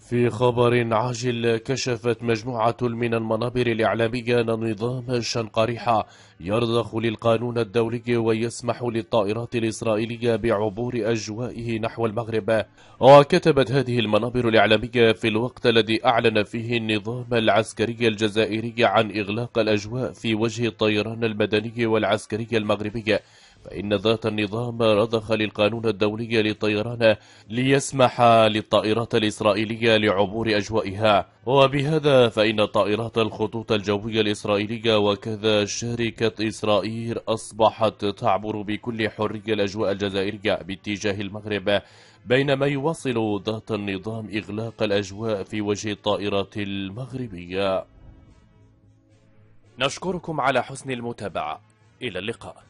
في خبر عاجل كشفت مجموعة من المنابر الإعلامية أن نظام شنقريحة يرضخ للقانون الدولي ويسمح للطائرات الإسرائيلية بعبور أجوائه نحو المغرب وكتبت هذه المنابر الإعلامية في الوقت الذي أعلن فيه النظام العسكري الجزائري عن إغلاق الأجواء في وجه الطيران المدني والعسكري المغربي فإن ذات النظام رضخ للقانون الدولي للطيران ليسمح للطائرات الإسرائيلية لعبور أجوائها وبهذا فإن طائرات الخطوط الجوية الإسرائيلية وكذا شركة إسرائيل أصبحت تعبر بكل حرية الأجواء الجزائرية باتجاه المغرب بينما يواصل ذات النظام إغلاق الأجواء في وجه الطائرات المغربية نشكركم على حسن المتابعة إلى اللقاء